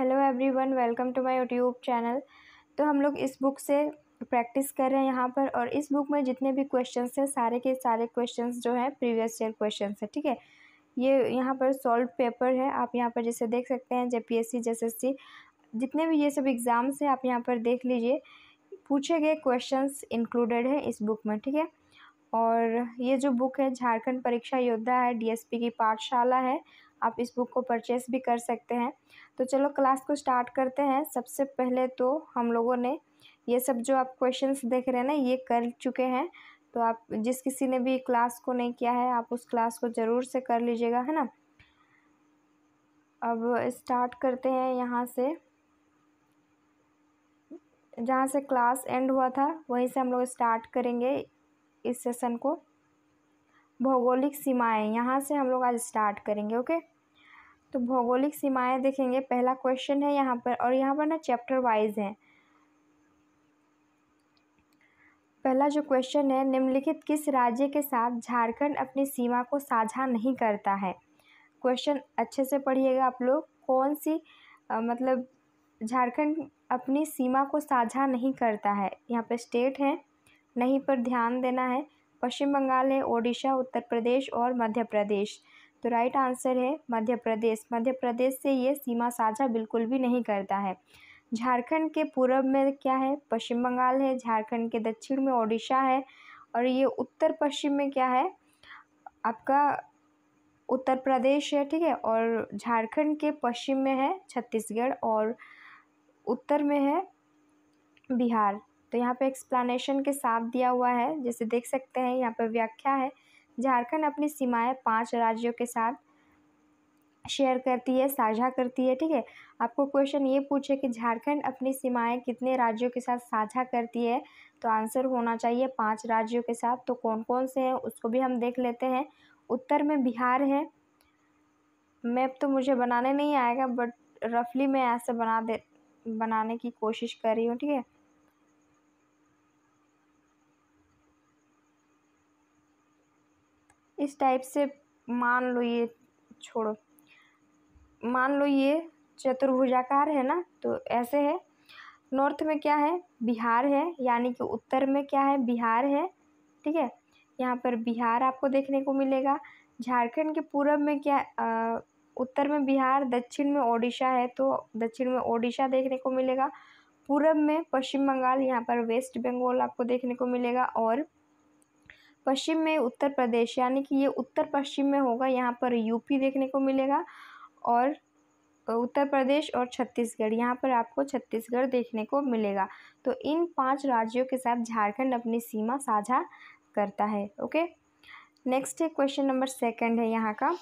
hello everyone welcome to my YouTube channel तो हम लोग इस बुक से प्रैक्टिस कर रहे हैं यहाँ पर और इस बुक में जितने भी क्वेश्चंस हैं सारे के सारे क्वेश्चंस जो हैं प्रीवियस ईयर क्वेश्चंस है ठीक है ये यहाँ पर सॉल्व पेपर है आप यहाँ पर जैसे देख सकते हैं एस सी जितने भी ये सब एग्ज़ाम्स हैं आप यहाँ पर देख लीजिए पूछे गए क्वेश्चन इंक्लूडेड है इस बुक में ठीक है और ये जो बुक है झारखंड परीक्षा योद्धा है पी की पाठशाला है आप इस बुक को परचेस भी कर सकते हैं तो चलो क्लास को स्टार्ट करते हैं सबसे पहले तो हम लोगों ने ये सब जो आप क्वेश्चंस देख रहे हैं ना ये कर चुके हैं तो आप जिस किसी ने भी क्लास को नहीं किया है आप उस क्लास को ज़रूर से कर लीजिएगा है ना अब स्टार्ट करते हैं यहाँ से जहाँ से क्लास एंड हुआ था वहीं से हम लोग स्टार्ट करेंगे इस सेशन को भौगोलिक सीमाएं यहाँ से हम लोग आज स्टार्ट करेंगे ओके तो भौगोलिक सीमाएं देखेंगे पहला क्वेश्चन है यहाँ पर और यहाँ पर ना चैप्टर वाइज है पहला जो क्वेश्चन है निम्नलिखित किस राज्य के साथ झारखंड अपनी सीमा को साझा नहीं करता है क्वेश्चन अच्छे से पढ़िएगा आप लोग कौन सी आ, मतलब झारखंड अपनी सीमा को साझा नहीं करता है यहाँ पर स्टेट है नहीं पर ध्यान देना है पश्चिम बंगाल है ओडिशा उत्तर प्रदेश और मध्य प्रदेश तो राइट आंसर है मध्य प्रदेश मध्य प्रदेश से ये सीमा साझा बिल्कुल भी नहीं करता है झारखंड के पूर्व में क्या है पश्चिम बंगाल है झारखंड के दक्षिण में ओडिशा है और ये उत्तर पश्चिम में क्या है आपका उत्तर प्रदेश है ठीक है और झारखंड के पश्चिम में है छत्तीसगढ़ और उत्तर में है बिहार तो यहाँ पे एक्सप्लेनेशन के साथ दिया हुआ है जैसे देख सकते हैं यहाँ पे व्याख्या है झारखंड अपनी सीमाएं पांच राज्यों के साथ शेयर करती है साझा करती है ठीक है आपको क्वेश्चन ये पूछे कि झारखंड अपनी सीमाएं कितने राज्यों के साथ साझा करती है तो आंसर होना चाहिए पाँच राज्यों के साथ तो कौन कौन से हैं उसको भी हम देख लेते हैं उत्तर में बिहार है मैप तो मुझे बनाने नहीं आएगा बट रफली मैं ऐसे बना दे बनाने की कोशिश कर रही हूँ ठीक है इस टाइप से मान लो ये छोड़ो मान लो ये चतुर्भुजाकार है ना तो ऐसे है नॉर्थ में क्या है बिहार है यानी कि उत्तर में क्या है बिहार है ठीक है यहाँ पर बिहार आपको देखने को मिलेगा झारखंड के पूर्व में क्या आ, उत्तर में बिहार दक्षिण में ओडिशा है तो दक्षिण में ओडिशा देखने को मिलेगा पूर्व में पश्चिम बंगाल यहाँ पर वेस्ट बंगाल आपको देखने को मिलेगा और पश्चिम में उत्तर प्रदेश यानी कि ये उत्तर पश्चिम में होगा यहाँ पर यूपी देखने को मिलेगा और उत्तर प्रदेश और छत्तीसगढ़ यहाँ पर आपको छत्तीसगढ़ देखने को मिलेगा तो इन पांच राज्यों के साथ झारखंड अपनी सीमा साझा करता है ओके नेक्स्ट है क्वेश्चन नंबर सेकंड है यहाँ का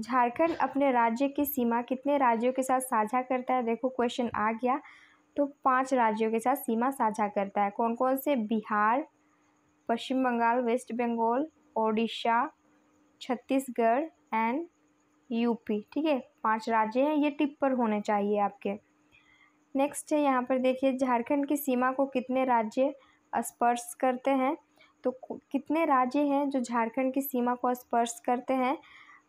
झारखंड अपने राज्य की सीमा कितने राज्यों के साथ साझा करता है देखो क्वेश्चन आ गया तो पांच राज्यों के साथ सीमा साझा करता है कौन कौन से Bihar Paschim Bangal west Bengal Odisha Chhattisgarh and UP ठीक है पांच राज्य हैं ये टिप पर होने चाहिए आपके नेक्स्ट है यहाँ पर देखिए झारखंड की सीमा को कितने राज्य स्पर्श करते हैं तो कितने राज्य हैं जो झारखंड की सीमा को स्पर्श करते हैं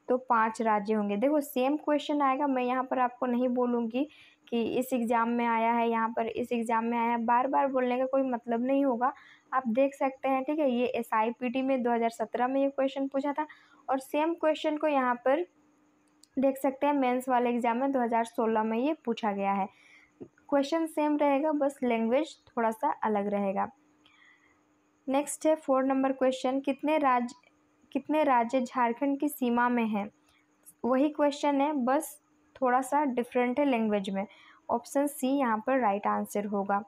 तो पांच राज्य होंगे देखो सेम क्वेश्चन आएगा मैं यहाँ पर आपको नहीं बोलूँगी कि इस एग्ज़ाम में आया है यहाँ पर इस एग्ज़ाम में आया है बार बार बोलने का कोई मतलब नहीं होगा आप देख सकते हैं ठीक है ये एस आई पी टी में दो हज़ार सत्रह में ये क्वेश्चन पूछा था और सेम क्वेश्चन को यहाँ पर देख सकते हैं मेंस वाले एग्जाम में 2016 में ये पूछा गया है क्वेश्चन सेम रहेगा बस लैंग्वेज थोड़ा सा अलग रहेगा नेक्स्ट है फोर नंबर क्वेश्चन कितने राज्य कितने राज्य झारखंड की सीमा में हैं वही क्वेश्चन है बस थोड़ा सा डिफरेंट है लैंग्वेज में ऑप्शन सी यहाँ पर राइट आंसर होगा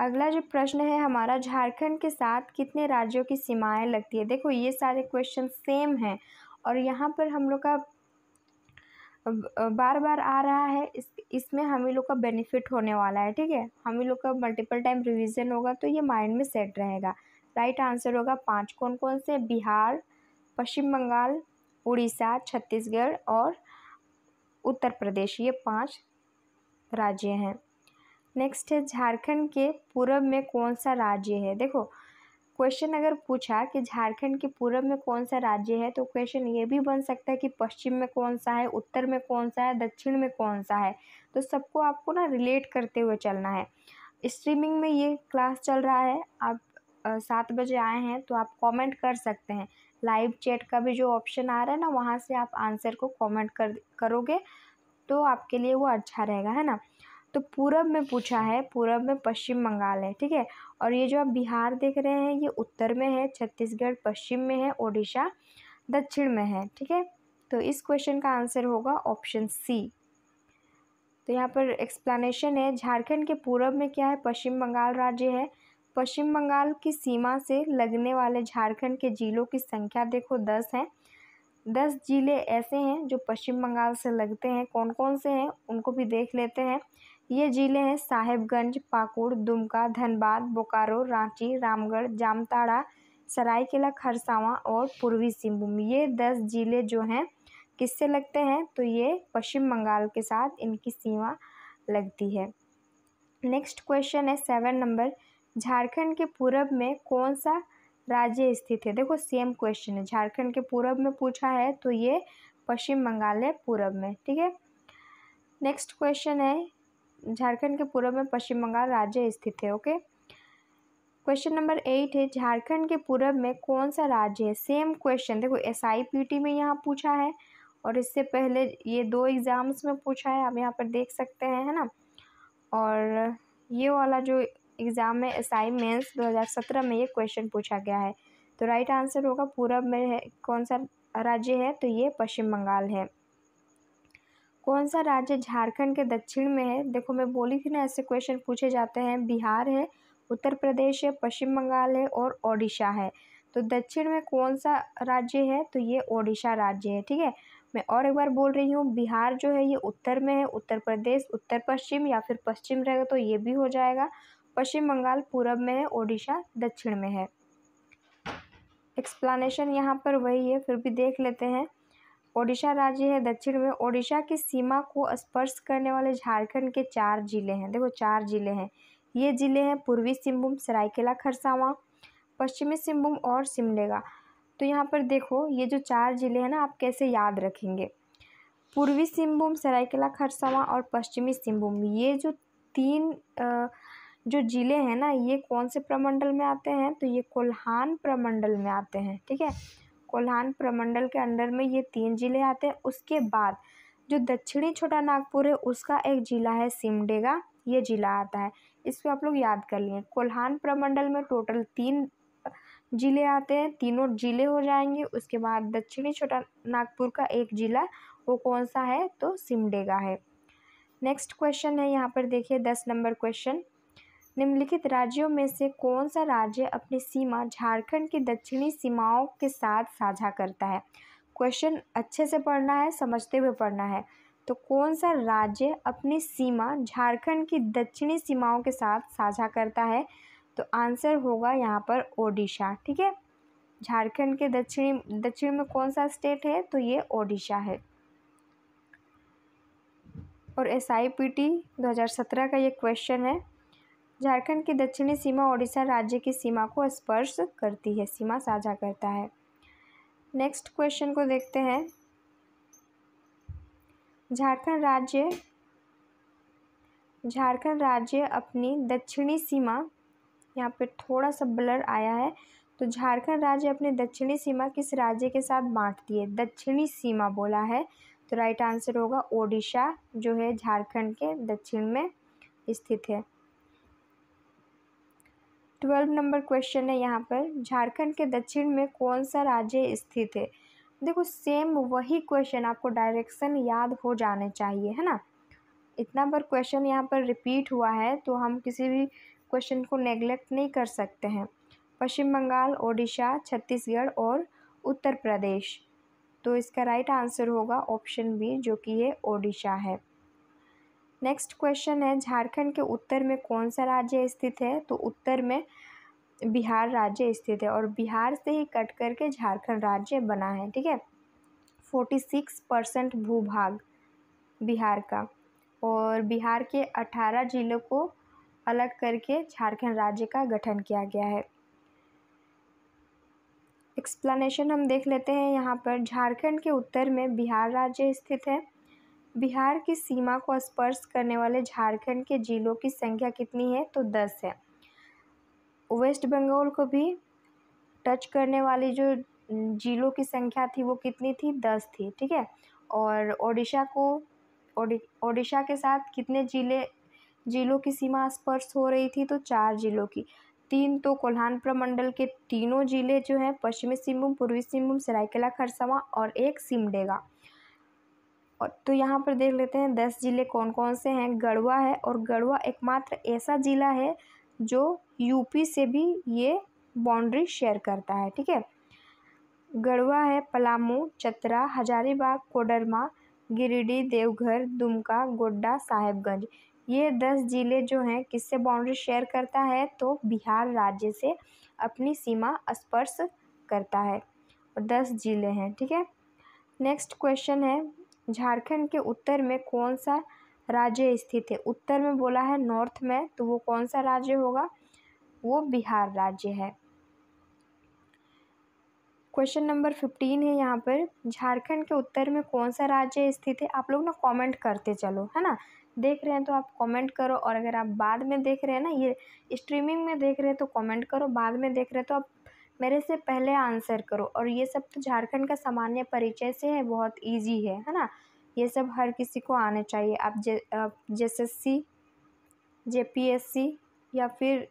अगला जो प्रश्न है हमारा झारखंड के साथ कितने राज्यों की सीमाएं लगती है देखो ये सारे क्वेश्चन सेम हैं और यहाँ पर हम लोग का बार बार आ रहा है इस इसमें हम लोग का बेनिफिट होने वाला है ठीक है हम लोग का मल्टीपल टाइम रिवीजन होगा तो ये माइंड में सेट रहेगा राइट आंसर होगा पांच कौन कौन से बिहार पश्चिम बंगाल उड़ीसा छत्तीसगढ़ और उत्तर प्रदेश ये पाँच राज्य हैं नेक्स्ट है झारखंड के पूर्व में कौन सा राज्य है देखो क्वेश्चन अगर पूछा कि झारखंड के पूर्व में कौन सा राज्य है तो क्वेश्चन ये भी बन सकता है कि पश्चिम में कौन सा है उत्तर में कौन सा है दक्षिण में कौन सा है तो सबको आपको ना रिलेट करते हुए चलना है स्ट्रीमिंग में ये क्लास चल रहा है आप सात बजे आए हैं तो आप कमेंट कर सकते हैं लाइव चैट का भी जो ऑप्शन आ रहा है ना वहाँ से आप आंसर को कमेंट कर करोगे तो आपके लिए वो अच्छा रहेगा है ना तो पूरब में पूछा है पूरब में पश्चिम बंगाल है ठीक है और ये जो आप बिहार देख रहे हैं ये उत्तर में है छत्तीसगढ़ पश्चिम में है ओडिशा दक्षिण में है ठीक है तो इस क्वेश्चन का आंसर होगा ऑप्शन सी तो यहाँ पर एक्सप्लेनेशन है झारखंड के पूरब में क्या है पश्चिम बंगाल राज्य है पश्चिम बंगाल की सीमा से लगने वाले झारखंड के जिलों की संख्या देखो दस हैं दस जिले ऐसे हैं जो पश्चिम बंगाल से लगते हैं कौन कौन से हैं उनको भी देख लेते हैं ये ज़िले हैं साहेबगंज पाकुड़ दुमका धनबाद बोकारो रांची रामगढ़ जामताड़ा सरायकेला खरसावां और पूर्वी सिंहभूम ये दस ज़िले जो हैं किससे लगते हैं तो ये पश्चिम बंगाल के साथ इनकी सीमा लगती है नेक्स्ट क्वेश्चन है सेवन नंबर झारखंड के पूरब में कौन सा राज्य स्थित है देखो सेम क्वेश्चन है झारखंड के पूरब में पूछा है तो ये पश्चिम बंगाल है पूरब में ठीक है नेक्स्ट क्वेश्चन है झारखंड के पूर्व में पश्चिम बंगाल राज्य स्थित है ओके क्वेश्चन नंबर एट है झारखंड के पूर्व में कौन सा राज्य है सेम क्वेश्चन देखो एस आई पी टी में यहाँ पूछा है और इससे पहले ये दो एग्ज़ाम्स में पूछा है आप यहाँ पर देख सकते हैं है ना और ये वाला जो एग्ज़ाम है एस आई मेन्स दो हज़ार सत्रह में ये क्वेश्चन पूछा गया है तो राइट आंसर होगा पूरब में है कौन सा राज्य है तो ये पश्चिम बंगाल है कौन सा राज्य झारखंड के दक्षिण में है देखो मैं बोली थी ना ऐसे क्वेश्चन पूछे जाते हैं बिहार है उत्तर प्रदेश है पश्चिम बंगाल है और ओडिशा है तो दक्षिण में कौन सा राज्य है तो ये ओडिशा राज्य है ठीक है मैं और एक बार बोल रही हूँ बिहार जो है ये उत्तर में है उत्तर प्रदेश उत्तर पश्चिम या फिर पश्चिम रहेगा तो ये भी हो जाएगा पश्चिम बंगाल पूरब में है ओडिशा दक्षिण में है एक्सप्लानेशन यहाँ पर वही है फिर भी देख लेते हैं ओडिशा राज्य है दक्षिण में ओडिशा की सीमा को स्पर्श करने वाले झारखंड के चार जिले हैं देखो चार जिले हैं ये जिले हैं पूर्वी सिंहभूम सरायकेला खरसावां पश्चिमी सिंहभूम और सिमडेगा तो यहाँ पर देखो ये जो चार जिले हैं ना आप कैसे याद रखेंगे पूर्वी सिंहभूम सरायकेला खरसावां और पश्चिमी सिंहभूम ये जो तीन जो ज़िले हैं ना ये कौन से प्रमंडल में आते हैं तो ये कोल्हान प्रमंडल में आते हैं ठीक है कोल्हान प्रमंडल के अंडर में ये तीन ज़िले आते हैं उसके बाद जो दक्षिणी छोटा नागपुर है उसका एक ज़िला है सिमडेगा ये ज़िला आता है इसको आप लोग याद कर लिए कोल्हान प्रमंडल में टोटल तीन ज़िले आते हैं तीनों ज़िले हो जाएंगे उसके बाद दक्षिणी छोटा नागपुर का एक ज़िला वो कौन सा है तो सिमडेगा है नेक्स्ट क्वेश्चन है यहाँ पर देखिए दस नंबर क्वेश्चन निम्नलिखित राज्यों में से कौन सा राज्य अपनी सीमा झारखंड की दक्षिणी सीमाओं के साथ साझा करता है क्वेश्चन अच्छे से पढ़ना है समझते हुए पढ़ना है तो कौन सा राज्य अपनी सीमा झारखंड की दक्षिणी सीमाओं के साथ साझा करता है तो आंसर होगा यहाँ पर ओडिशा ठीक है झारखंड के दक्षिणी दक्षिण में कौन सा स्टेट है तो ये ओडिशा है और एस आई पी टी दो हज़ार सत्रह का ये क्वेश्चन है झारखंड की दक्षिणी सीमा ओडिशा राज्य की सीमा को स्पर्श करती है सीमा साझा करता है नेक्स्ट क्वेश्चन को देखते हैं झारखंड राज्य झारखंड राज्य अपनी दक्षिणी सीमा यहाँ पे थोड़ा सा ब्लर आया है तो झारखंड राज्य अपने दक्षिणी सीमा किस राज्य के साथ बांटती है दक्षिणी सीमा बोला है तो राइट आंसर होगा ओडिशा जो है झारखंड के दक्षिण में स्थित है ट्वेल्व नंबर क्वेश्चन है यहाँ पर झारखंड के दक्षिण में कौन सा राज्य स्थित है देखो सेम वही क्वेश्चन आपको डायरेक्शन याद हो जाने चाहिए है ना इतना बार क्वेश्चन यहाँ पर रिपीट हुआ है तो हम किसी भी क्वेश्चन को नेग्लेक्ट नहीं कर सकते हैं पश्चिम बंगाल ओडिशा छत्तीसगढ़ और उत्तर प्रदेश तो इसका राइट आंसर होगा ऑप्शन बी जो कि ये ओडिशा है नेक्स्ट क्वेश्चन है झारखंड के उत्तर में कौन सा राज्य स्थित है तो उत्तर में बिहार राज्य स्थित है और बिहार से ही कट करके झारखंड राज्य बना है ठीक है फोर्टी सिक्स परसेंट भूभाग बिहार का और बिहार के अठारह जिलों को अलग करके झारखंड राज्य का गठन किया गया है एक्सप्लानेशन हम देख लेते हैं यहाँ पर झारखंड के उत्तर में बिहार राज्य स्थित है बिहार की सीमा को स्पर्श करने वाले झारखंड के ज़िलों की संख्या कितनी है तो दस है वेस्ट बंगाल को भी टच करने वाली जो ज़िलों की संख्या थी वो कितनी थी दस थी ठीक है और ओडिशा को ओडिशा के साथ कितने ज़िले ज़िलों की सीमा स्पर्श हो रही थी तो चार ज़िलों की तीन तो कोल्हान प्रमंडल के तीनों ज़िले जो हैं पश्चिमी सिंहभूम पूर्वी सिंहभूम सरायकेला खरसावां और एक सिमडेगा और तो यहाँ पर देख लेते हैं दस ज़िले कौन कौन से हैं गढ़वा है और गढ़वा एकमात्र ऐसा ज़िला है जो यूपी से भी ये बाउंड्री शेयर करता है ठीक है गढ़वा है पलामू चतरा हजारीबाग कोडरमा गिरिडीह देवघर दुमका गोड्डा साहेबगंज ये दस ज़िले जो हैं किससे बाउंड्री शेयर करता है तो बिहार राज्य से अपनी सीमा स्पर्श करता है और दस ज़िले हैं ठीक है नेक्स्ट क्वेश्चन है झारखंड के उत्तर में कौन सा राज्य स्थित है उत्तर में बोला है नॉर्थ में तो वो कौन सा राज्य होगा वो बिहार राज्य है क्वेश्चन नंबर फिफ्टीन है यहाँ पर झारखंड के उत्तर में कौन सा राज्य स्थित है आप लोग ना कमेंट करते चलो है ना देख रहे हैं तो आप कमेंट करो और अगर आप बाद में देख रहे हैं ना ये स्ट्रीमिंग में देख रहे हैं तो कमेंट करो बाद में देख रहे हैं तो आप मेरे से पहले आंसर करो और ये सब तो झारखंड का सामान्य परिचय से है बहुत ईजी है है ना ये सब हर किसी को आने चाहिए आप जे जेस S C J P S C या फिर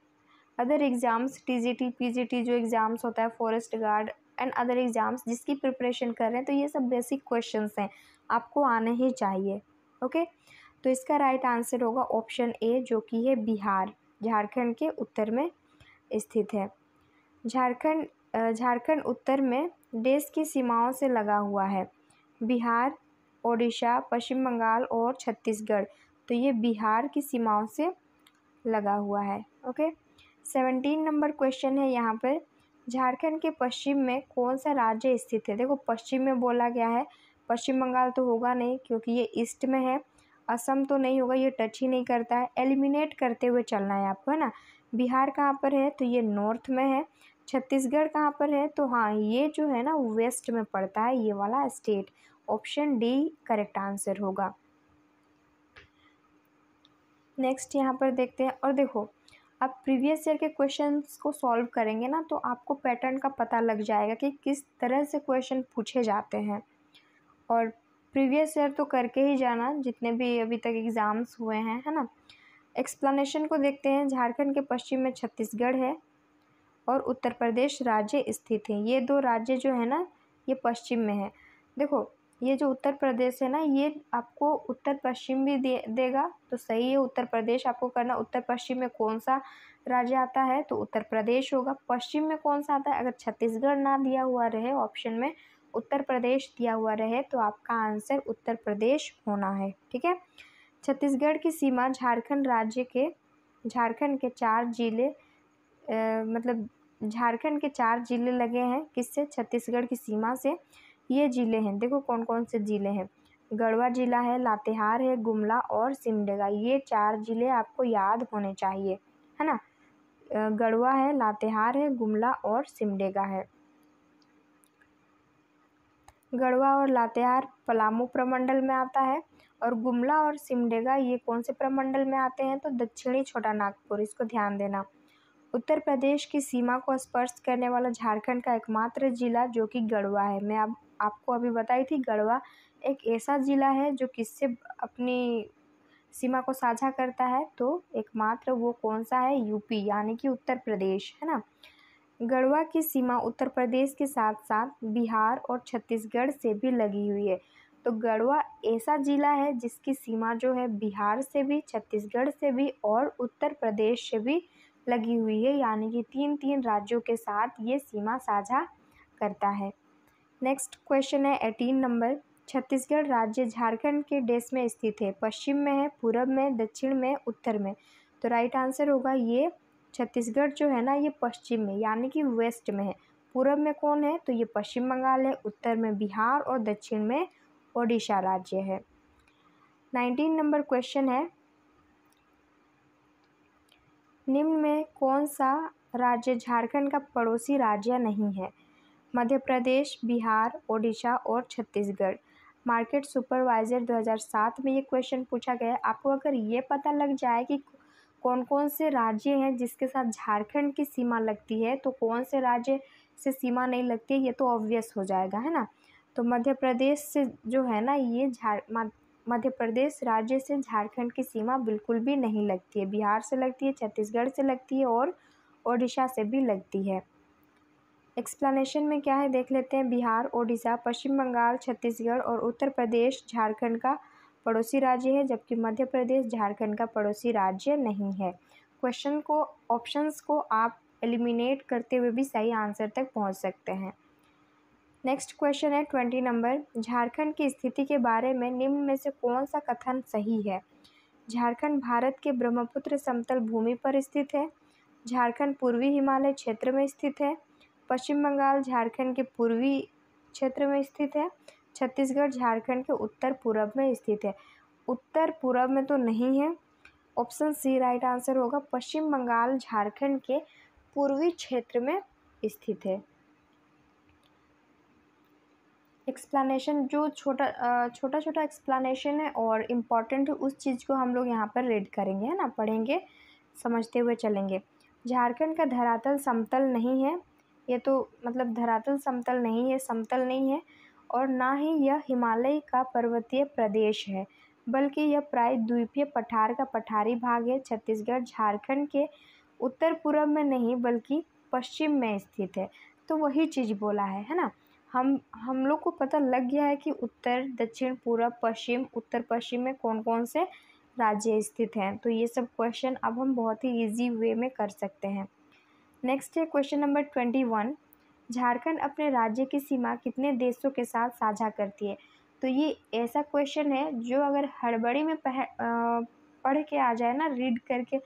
other exams T G T P G T जो एग्ज़ाम्स होता है forest guard and other exams जिसकी प्रिपरेशन कर रहे हैं तो ये सब बेसिक क्वेश्चन हैं आपको आने ही चाहिए ओके तो इसका राइट आंसर होगा ऑप्शन ए जो कि है बिहार झारखंड के उत्तर में स्थित है झारखंड झारखंड उत्तर में देश की सीमाओं से लगा हुआ है बिहार ओडिशा पश्चिम बंगाल और छत्तीसगढ़ तो ये बिहार की सीमाओं से लगा हुआ है ओके सेवनटीन नंबर क्वेश्चन है यहाँ पर झारखंड के पश्चिम में कौन सा राज्य स्थित है देखो पश्चिम में बोला गया है पश्चिम बंगाल तो होगा नहीं क्योंकि ये ईस्ट में है असम तो नहीं होगा ये टच ही नहीं करता है एलिमिनेट करते हुए चलना है आपको है ना बिहार कहाँ पर है तो ये नॉर्थ में है छत्तीसगढ़ कहाँ पर है तो हाँ ये जो है ना वेस्ट में पड़ता है ये वाला state option D correct answer होगा नेक्स्ट यहाँ पर देखते हैं और देखो आप प्रीवियस ईयर के क्वेश्चंस को सॉल्व करेंगे ना तो आपको पैटर्न का पता लग जाएगा कि किस तरह से क्वेश्चन पूछे जाते हैं और प्रीवियस ईयर तो करके ही जाना जितने भी अभी तक एग्ज़ाम्स हुए हैं है ना एक्सप्लेनेशन को देखते हैं झारखंड के पश्चिम में छत्तीसगढ़ है और उत्तर प्रदेश राज्य स्थित है ये दो राज्य जो है ना ये पश्चिम में है देखो ये जो उत्तर प्रदेश है ना ये आपको उत्तर पश्चिम भी दे देगा तो सही है उत्तर प्रदेश आपको करना उत्तर पश्चिम में कौन सा राज्य आता है तो उत्तर प्रदेश होगा पश्चिम में कौन सा आता है अगर छत्तीसगढ़ ना दिया हुआ रहे ऑप्शन में उत्तर प्रदेश दिया हुआ रहे तो आपका आंसर उत्तर प्रदेश होना है ठीक है छत्तीसगढ़ की सीमा झारखंड राज्य के झारखंड के चार ज़िले मतलब झारखंड के चार ज़िले लगे हैं किससे छत्तीसगढ़ की सीमा से ये ज़िले हैं देखो कौन कौन से ज़िले हैं गढ़वा ज़िला है लातेहार है गुमला और सिमडेगा ये चार ज़िले आपको याद होने चाहिए है ना गढ़वा है लातेहार है गुमला और सिमडेगा है गढ़वा और लातेहार पलामू प्रमंडल में आता है और गुमला और सिमडेगा ये कौन से प्रमंडल में आते हैं तो दक्षिणी छोटा नागपुर इसको ध्यान देना उत्तर प्रदेश की सीमा को स्पर्श करने वाला झारखंड का एकमात्र ज़िला जो कि गढ़वा है मैं अब आपको अभी बताई थी गढ़वा एक ऐसा ज़िला है जो किससे अपनी सीमा को साझा करता है तो एकमात्र वो कौन सा है यूपी यानी कि उत्तर प्रदेश है ना गढ़वा की सीमा उत्तर प्रदेश के साथ साथ बिहार और छत्तीसगढ़ से भी लगी हुई है तो गढ़वा ऐसा ज़िला है जिसकी सीमा जो है बिहार से भी छत्तीसगढ़ से भी और उत्तर प्रदेश से भी लगी हुई है यानी कि तीन तीन राज्यों के साथ ये सीमा साझा करता है नेक्स्ट क्वेश्चन है एटीन नंबर छत्तीसगढ़ राज्य झारखंड के देश में स्थित है पश्चिम में है पूर्व में दक्षिण में उत्तर में तो राइट आंसर होगा ये छत्तीसगढ़ जो है ना ये पश्चिम में यानी कि वेस्ट में है पूर्व में कौन है तो ये पश्चिम बंगाल है उत्तर में बिहार और दक्षिण में ओडिशा राज्य है नाइनटीन नंबर क्वेश्चन है निम्न में कौन सा राज्य झारखंड का पड़ोसी राज्य नहीं है मध्य प्रदेश बिहार ओडिशा और छत्तीसगढ़ मार्केट सुपरवाइजर 2007 में ये क्वेश्चन पूछा गया है आपको अगर ये पता लग जाए कि कौन कौन से राज्य हैं जिसके साथ झारखंड की सीमा लगती है तो कौन से राज्य से सीमा नहीं लगती है ये तो ऑब्वियस हो जाएगा है ना तो मध्य प्रदेश से जो है ना ये झार मध्य प्रदेश राज्य से झारखंड की सीमा बिल्कुल भी नहीं लगती है बिहार से लगती है छत्तीसगढ़ से लगती है और ओडिशा से भी लगती है एक्सप्लेनेशन में क्या है देख लेते हैं बिहार ओडिशा पश्चिम बंगाल छत्तीसगढ़ और उत्तर प्रदेश झारखंड का पड़ोसी राज्य है जबकि मध्य प्रदेश झारखंड का पड़ोसी राज्य नहीं है क्वेश्चन को ऑप्शंस को आप एलिमिनेट करते हुए भी सही आंसर तक पहुंच सकते हैं नेक्स्ट क्वेश्चन है ट्वेंटी नंबर झारखंड की स्थिति के बारे में निम्न में से कौन सा कथन सही है झारखंड भारत के ब्रह्मपुत्र समतल भूमि पर स्थित है झारखंड पूर्वी हिमालय क्षेत्र में स्थित है पश्चिम बंगाल झारखंड के पूर्वी क्षेत्र में स्थित है छत्तीसगढ़ झारखंड के उत्तर पूर्व में स्थित है उत्तर पूर्व में तो नहीं है ऑप्शन सी राइट आंसर होगा पश्चिम बंगाल झारखंड के पूर्वी क्षेत्र में स्थित है एक्सप्लानेशन जो छोटा छोटा छोटा एक्सप्लानेशन है और इम्पॉर्टेंट उस चीज़ को हम लोग यहाँ पर रीड करेंगे है ना पढ़ेंगे समझते हुए चलेंगे झारखंड का धरातल समतल नहीं है ये तो मतलब धरातल समतल नहीं है समतल नहीं है और ना ही यह हिमालय का पर्वतीय प्रदेश है बल्कि यह प्राय द्वीपीय पठार का पठारी भाग है छत्तीसगढ़ झारखंड के उत्तर पूर्व में नहीं बल्कि पश्चिम में स्थित है तो वही चीज़ बोला है है ना हम हम लोग को पता लग गया है कि उत्तर दक्षिण पूर्व पश्चिम उत्तर पश्चिम में कौन कौन से राज्य स्थित हैं तो ये सब क्वेश्चन अब हम बहुत ही इजी वे में कर सकते हैं नेक्स्ट है question number twenty one Jharkhand अपने राज्य की सीमा कितने देशों के साथ साझा करती है तो ये ऐसा क्वेश्चन है जो अगर हड़बड़ी में पह, आ, पढ़ के आ जाए ना रीड करके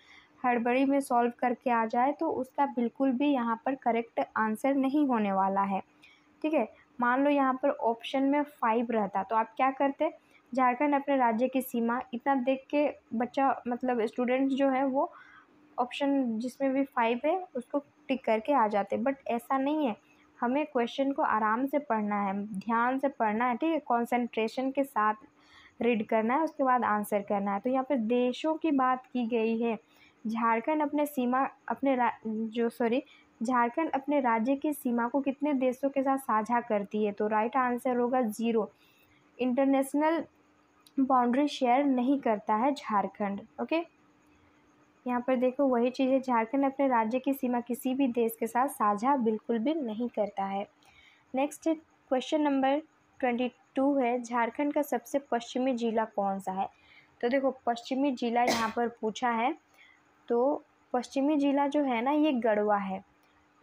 हड़बड़ी में सॉल्व करके आ जाए तो उसका बिल्कुल भी यहाँ पर करेक्ट आंसर नहीं होने वाला है ठीक है मान लो यहाँ पर ऑप्शन में फाइव रहता तो आप क्या करते झारखंड अपने राज्य की सीमा इतना देख के बच्चा मतलब स्टूडेंट्स जो है वो ऑप्शन जिसमें भी फाइव है उसको टिक करके आ जाते बट ऐसा नहीं है हमें क्वेश्चन को आराम से पढ़ना है ध्यान से पढ़ना है ठीक है कॉन्सेंट्रेशन के साथ रीड करना है उसके बाद आंसर करना है तो यहाँ पर देशों की बात की गई है झारखंड अपने सीमा अपने जो सॉरी झारखंड अपने राज्य की सीमा को कितने देशों के साथ साझा करती है तो राइट आंसर होगा ज़ीरो इंटरनेशनल बाउंड्री शेयर नहीं करता है झारखंड ओके यहाँ पर देखो वही चीज़ है झारखंड अपने राज्य की सीमा किसी भी देश के साथ साझा बिल्कुल भी नहीं करता है next question number twenty two है झारखंड का सबसे पश्चिमी जिला कौन सा है तो देखो पश्चिमी जिला यहाँ पर पूछा है तो पश्चिमी जिला जो है ना ये गढ़वा है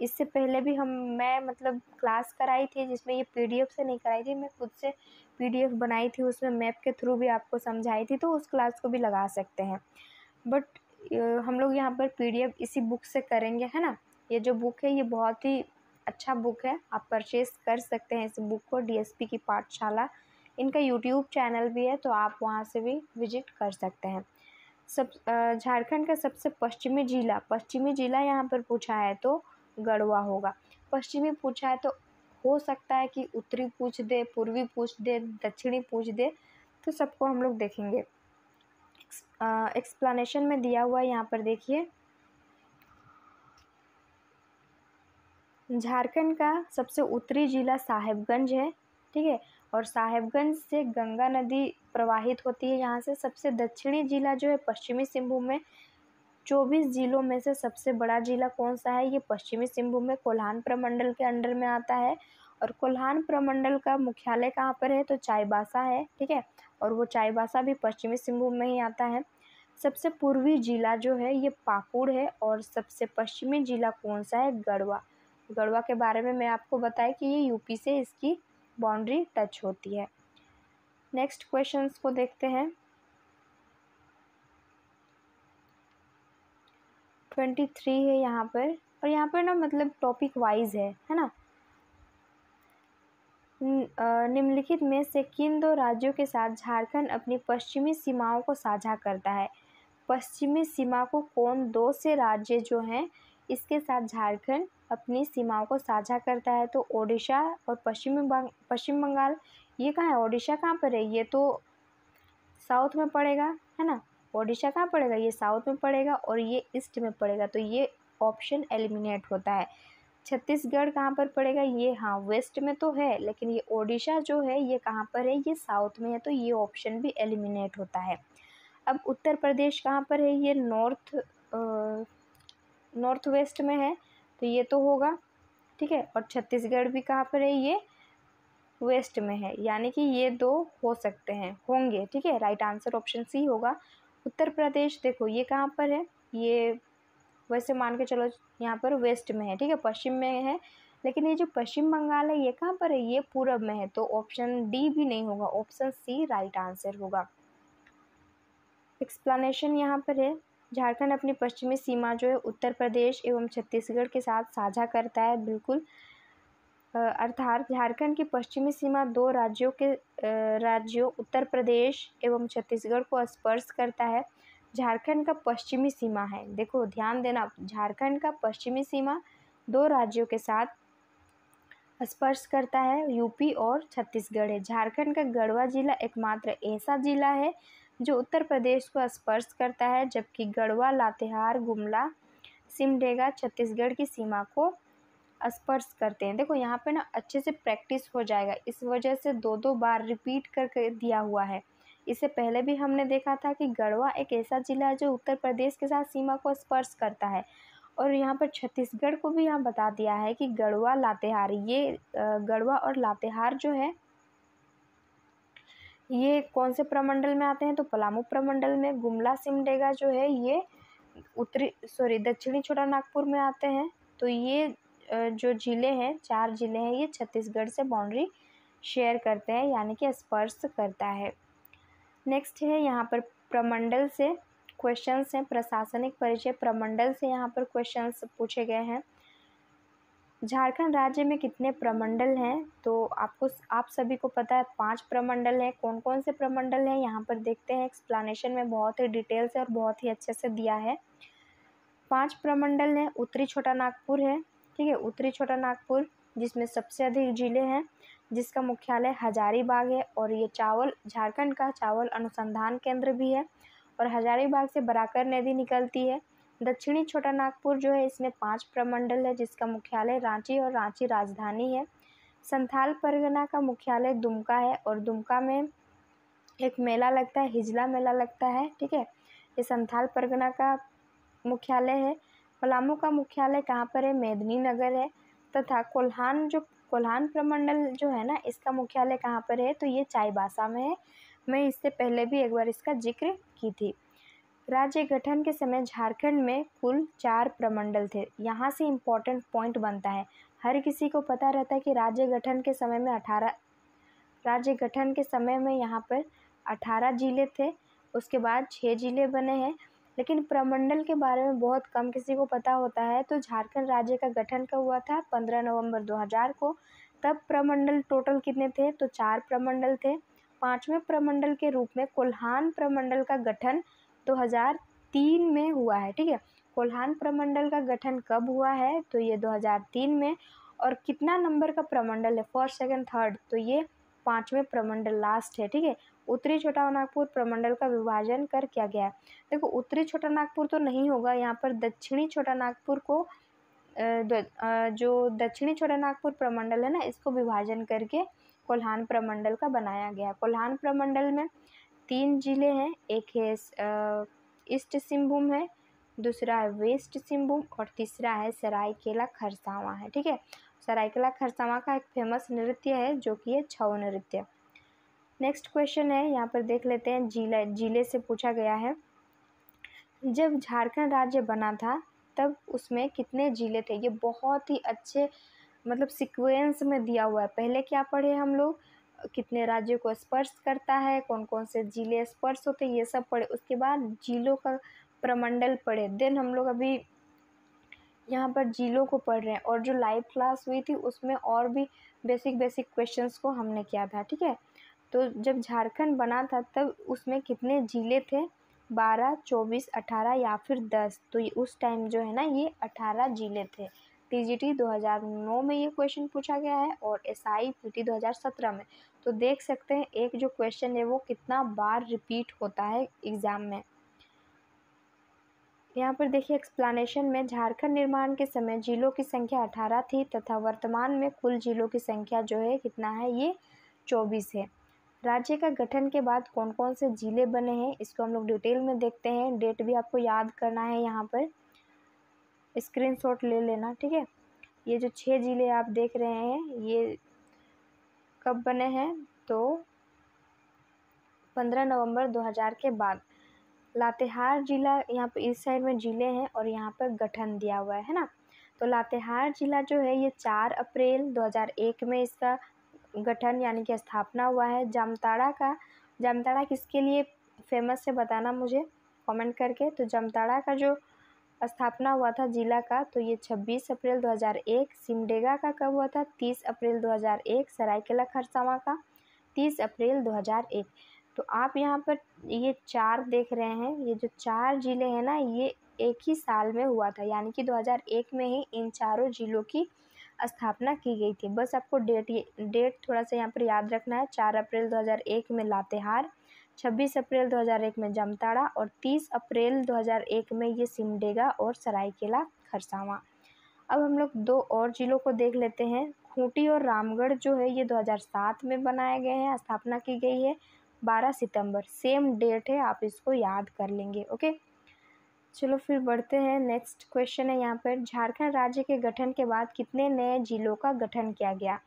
इससे पहले भी हम मैं मतलब क्लास कराई थी जिसमें ये पी डी एफ से नहीं कराई थी मैं खुद से पी डी एफ बनाई थी उसमें मैप के थ्रू भी आपको समझाई थी तो उस क्लास को भी लगा सकते हैं बट हम लोग यहाँ पर पी डी एफ इसी बुक से करेंगे है ना ये जो बुक है ये बहुत ही अच्छा बुक है आप परचेस कर सकते हैं इस बुक को डी एस पी की पाठशाला इनका यूट्यूब चैनल भी है तो आप वहाँ से भी विजिट कर सकते हैं सब झारखंड का सबसे पश्चिमी जिला पश्चिमी जिला यहाँ पर पूछा है तो गढ़वा होगा पश्चिमी पूछा है तो हो सकता है कि उत्तरी पूछ दे पूर्वी पूछ दे दक्षिणी पूछ दे तो सबको हम लोग देखेंगे एक्सप्लानेशन में दिया हुआ है यहाँ पर देखिए झारखंड का सबसे उत्तरी जिला साहेबगंज है ठीक है और साहेबगंज से गंगा नदी प्रवाहित होती है यहाँ से सबसे दक्षिणी जिला जो है पश्चिमी सिंहभूम में चौबीस ज़िलों में से सबसे बड़ा ज़िला कौन सा है ये पश्चिमी सिंहभूम में कोल्हान प्रमंडल के अंडर में आता है और कोल्हान प्रमंडल का मुख्यालय कहाँ पर है तो चाईबासा है ठीक है और वो चाईबासा भी पश्चिमी सिंहभूम में ही आता है सबसे पूर्वी जिला जो है ये पाकुड़ है और सबसे पश्चिमी जिला कौन सा है गढ़वा गढ़वा के बारे में मैं आपको बताया कि ये यूपी से इसकी बाउंड्री टच होती है नेक्स्ट क्वेश्चंस को देखते हैं ट्वेंटी थ्री है यहाँ पर और यहाँ पर ना मतलब टॉपिक वाइज है है ना निम्नलिखित में से किन दो राज्यों के साथ झारखंड अपनी पश्चिमी सीमाओं को साझा करता है पश्चिमी सीमा को कौन दो से राज्य जो हैं इसके साथ झारखंड अपनी सीमाओं को साझा करता है तो ओडिशा और पश्चिम पश्चिम बंगाल ये कहाँ है ओडिशा कहाँ पर है ये तो साउथ में पड़ेगा है ना ओडिशा कहाँ पड़ेगा ये साउथ में पड़ेगा और ये ईस्ट में पड़ेगा तो ये ऑप्शन एलिमिनेट होता है छत्तीसगढ़ कहाँ पर पड़ेगा ये हाँ वेस्ट में तो है लेकिन ये ओडिशा जो है ये कहाँ पर है ये साउथ में है तो ये ऑप्शन भी एलिमिनेट होता है अब उत्तर प्रदेश कहाँ पर है ये नॉर्थ नॉर्थ वेस्ट में है तो ये तो होगा ठीक है और छत्तीसगढ़ भी कहाँ पर है ये वेस्ट में है यानी कि ये दो हो सकते हैं होंगे ठीक है राइट आंसर ऑप्शन सी होगा उत्तर प्रदेश देखो ये कहाँ पर है ये वैसे मान के चलो यहाँ पर वेस्ट में है ठीक है पश्चिम में है लेकिन ये जो पश्चिम बंगाल है ये कहाँ पर है ये पूरब में है तो ऑप्शन डी भी नहीं होगा ऑप्शन सी राइट आंसर होगा एक्सप्लानेशन यहाँ पर है झारखंड अपनी पश्चिमी सीमा जो है उत्तर प्रदेश एवं छत्तीसगढ़ के साथ साझा करता है बिल्कुल अर्थात झारखंड की पश्चिमी सीमा दो राज्यों के राज्यों उत्तर प्रदेश एवं छत्तीसगढ़ को स्पर्श करता है झारखंड का पश्चिमी सीमा है देखो ध्यान देना झारखंड का पश्चिमी सीमा दो राज्यों के साथ स्पर्श करता है यूपी और छत्तीसगढ़ है झारखंड का गढ़वा जिला एकमात्र ऐसा जिला है जो उत्तर प्रदेश को स्पर्श करता है जबकि गढ़वा लातेहार गुमला सिमडेगा छत्तीसगढ़ की सीमा को स्पर्श करते हैं देखो यहाँ पे ना अच्छे से प्रैक्टिस हो जाएगा इस वजह से दो दो बार रिपीट करके दिया हुआ है इससे पहले भी हमने देखा था कि गढ़वा एक ऐसा ज़िला है जो उत्तर प्रदेश के साथ सीमा को स्पर्श करता है और यहाँ पर छत्तीसगढ़ को भी यहाँ बता दिया है कि गढ़वा लातेहार ये गढ़वा और लातेहार जो है ये कौन से प्रमंडल में आते हैं तो पलामू प्रमंडल में गुमला सिमडेगा जो है ये उत्तरी सॉरी दक्षिणी छोटा नागपुर में आते हैं तो ये जो ज़िले हैं चार ज़िले हैं ये छत्तीसगढ़ से बाउंड्री शेयर करते हैं यानी कि स्पर्श करता है नेक्स्ट है यहाँ पर प्रमंडल से क्वेश्चंस हैं प्रशासनिक परिचय प्रमंडल से यहाँ पर क्वेश्चंस पूछे गए हैं झारखंड राज्य में कितने प्रमंडल हैं तो आपको आप सभी को पता है पांच प्रमंडल हैं कौन कौन से प्रमंडल हैं यहाँ पर देखते हैं एक्सप्लानेशन में बहुत ही डिटेल से और बहुत ही अच्छे से दिया है पांच प्रमंडल हैं उत्तरी छोटा नागपुर है ठीक है उत्तरी छोटा नागपुर जिसमें सबसे अधिक ज़िले हैं जिसका मुख्यालय हजारीबाग है और ये चावल झारखंड का चावल अनुसंधान केंद्र भी है और हजारीबाग से बराकर नदी निकलती है दक्षिणी छोटा नागपुर जो है इसमें पांच प्रमंडल है जिसका मुख्यालय रांची और रांची राजधानी है संथाल परगना का मुख्यालय दुमका है और दुमका में एक मेला लगता है हिजला मेला लगता है ठीक है ये संथाल परगना का मुख्यालय है पलामू का मुख्यालय कहाँ पर है मेदनी नगर है तथा कोल्हान जो कोल्हान प्रमंडल जो है ना इसका मुख्यालय कहाँ पर है तो ये चाईबासा में है मैं इससे पहले भी एक बार इसका जिक्र की थी राज्य गठन के समय झारखंड में कुल चार प्रमंडल थे यहाँ से इम्पोर्टेंट पॉइंट बनता है हर किसी को पता रहता है कि राज्य गठन के समय में अठारह राज्य गठन के समय में यहाँ पर अठारह जिले थे उसके बाद छः जिले बने हैं लेकिन प्रमंडल के बारे में बहुत कम किसी को पता होता है तो झारखंड राज्य का गठन कब हुआ था पंद्रह नवंबर 2000 को तब प्रमंडल टोटल कितने थे तो चार प्रमंडल थे पाँचवें प्रमंडल के रूप में कोल्हान प्रमंडल का गठन 2003 में हुआ है ठीक है कोल्हान प्रमंडल का गठन कब हुआ है तो ये तीन में और कितना नंबर का प्रमंडल है फर्स्ट सेकेंड थर्ड तो ये पाँचवें प्रमंडल लास्ट है ठीक है उत्तरी छोटा नागपुर प्रमंडल का विभाजन कर किया गया है देखो उत्तरी छोटा नागपुर तो नहीं होगा यहाँ पर दक्षिणी छोटा नागपुर को जो दक्षिणी छोटा नागपुर प्रमंडल है ना इसको विभाजन करके कोल्हान प्रमंडल का बनाया गया कोल्हान प्रमंडल में तीन जिले हैं एक है ईस्ट सिंहभूम है दूसरा है वेस्ट सिंहभूम और तीसरा है सरायकेला खरसावा है ठीक है सरायकला खरसावा का एक फेमस नृत्य है जो कि है छऊ नृत्य नेक्स्ट क्वेश्चन है यहाँ पर देख लेते हैं जिला जिले से पूछा गया है जब झारखंड राज्य बना था तब उसमें कितने जिले थे ये बहुत ही अच्छे मतलब सिक्वेंस में दिया हुआ है पहले क्या पढ़े हम लोग कितने राज्यों को स्पर्श करता है कौन कौन से जिले स्पर्श होते हैं ये सब पढ़े उसके बाद जिलों का प्रमंडल पढ़े देन हम लोग अभी यहाँ पर जीलो को पढ़ रहे हैं और जो लाइव क्लास हुई थी उसमें और भी बेसिक बेसिक क्वेश्चंस को हमने किया था ठीक है तो जब झारखंड बना था तब उसमें कितने ज़िले थे बारह चौबीस अठारह या फिर दस तो ये उस टाइम जो है ना ये अठारह ज़िले थे टी जी हज़ार नौ में ये क्वेश्चन पूछा गया है और एस आई दो हज़ार सत्रह में तो देख सकते हैं एक जो क्वेश्चन है वो कितना बार रिपीट होता है एग्ज़ाम में यहाँ पर देखिए एक्सप्लानेशन में झारखंड निर्माण के समय जिलों की संख्या अठारह थी तथा वर्तमान में कुल जिलों की संख्या जो है कितना है ये चौबीस है राज्य का गठन के बाद कौन कौन से ज़िले बने हैं इसको हम लोग डिटेल में देखते हैं डेट भी आपको याद करना है यहाँ पर स्क्रीनशॉट ले लेना ठीक है ये जो छः ज़िले आप देख रहे हैं ये कब बने हैं तो पंद्रह नवंबर हज़ार के बाद लातेहार ज़िला यहाँ पर इस साइड में ज़िले हैं और यहाँ पर गठन दिया हुआ है ना तो लातेहार ज़िला जो है ये चार अप्रैल 2001 में इसका गठन यानी कि स्थापना हुआ है जामताड़ा का जामताड़ा किसके लिए फेमस है बताना मुझे कमेंट करके तो जामताड़ा का जो स्थापना हुआ था जिला का तो ये 26 अप्रैल 2001 सिमडेगा का कब हुआ था 30 अप्रैल 2001 सरायकेला खरसावा का 30 अप्रैल 2001 तो आप यहाँ पर ये चार देख रहे हैं ये जो चार ज़िले हैं ना ये एक ही साल में हुआ था यानी कि 2001 में ही इन चारों ज़िलों की स्थापना की गई थी बस आपको डेट ये डेट थोड़ा सा यहाँ पर याद रखना है चार अप्रैल 2001 में लातेहार छब्बीस अप्रैल 2001 में जमताड़ा और तीस अप्रैल 2001 में ये सिमडेगा और सरायकेला खरसावा अब हम लोग दो और ज़िलों को देख लेते हैं खूंटी और रामगढ़ जो है ये 2007 में बनाए गए हैं स्थापना की गई है बारह सितंबर सेम डेट है आप इसको याद कर लेंगे ओके चलो फिर बढ़ते हैं नेक्स्ट क्वेश्चन है यहाँ पर झारखंड राज्य के गठन के बाद कितने नए जिलों का गठन किया गया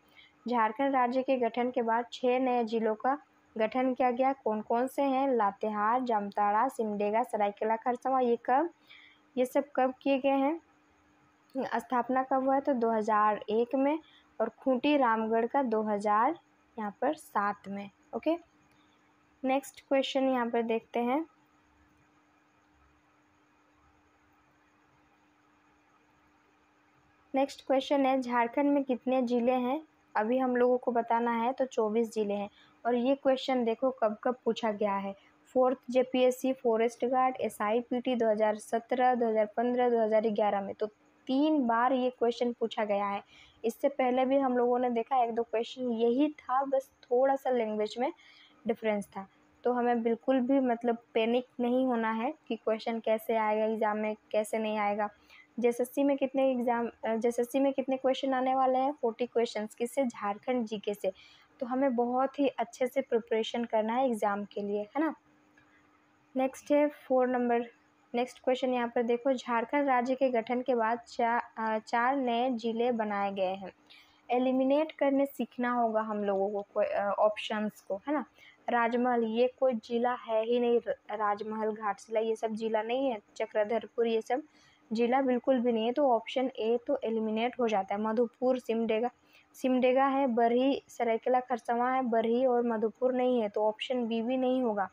झारखंड राज्य के गठन के बाद छः नए जिलों का गठन किया गया कौन कौन से हैं लातेहार जामताड़ा सिमडेगा सरायकेला खरसावा ये कब ये सब कब किए गए हैं स्थापना कब हुआ है तो 2001 में और खूंटी रामगढ़ का 2000 यहाँ पर सात में ओके नेक्स्ट क्वेश्चन यहाँ पर देखते हैं नेक्स्ट क्वेश्चन है झारखंड में कितने ज़िले हैं अभी हम लोगों को बताना है तो चौबीस ज़िले हैं और ये क्वेश्चन देखो कब कब पूछा गया है fourth JPSC forest guard S I P T दो हज़ार सत्रह दो हज़ार पंद्रह दो हज़ार ग्यारह में तो तीन बार ये क्वेश्चन पूछा गया है इससे पहले भी हम लोगों ने देखा एक दो क्वेश्चन यही था बस थोड़ा सा लैंग्वेज में डिफरेंस था तो हमें बिल्कुल भी मतलब पैनिक नहीं होना है कि क्वेश्चन कैसे आएगा एग्ज़ाम में कैसे नहीं आएगा जे में कितने एग्ज़ाम जे में कितने क्वेश्चन आने वाले हैं फोर्टी क्वेश्चन किससे झारखंड जीके से तो हमें बहुत ही अच्छे से प्रिपरेशन करना है एग्ज़ाम के लिए है ना नेक्स्ट है फोर नंबर नेक्स्ट क्वेश्चन यहाँ पर देखो झारखंड राज्य के गठन के बाद चा, चार नए जिले बनाए गए हैं एलिमिनेट करने सीखना होगा हम लोगों को ऑप्शंस को है ना राजमहल ये कोई ज़िला है ही नहीं राजमहल घाटशिला ये सब ज़िला नहीं है चक्रधरपुर ये सब ज़िला बिल्कुल भी नहीं है तो ऑप्शन ए तो एलिमिनेट हो जाता है मधुपुर सिमडेगा सिमडेगा है बरही सरायकेला खरसवा है बरही और मधुपुर नहीं है तो ऑप्शन बी भी नहीं होगा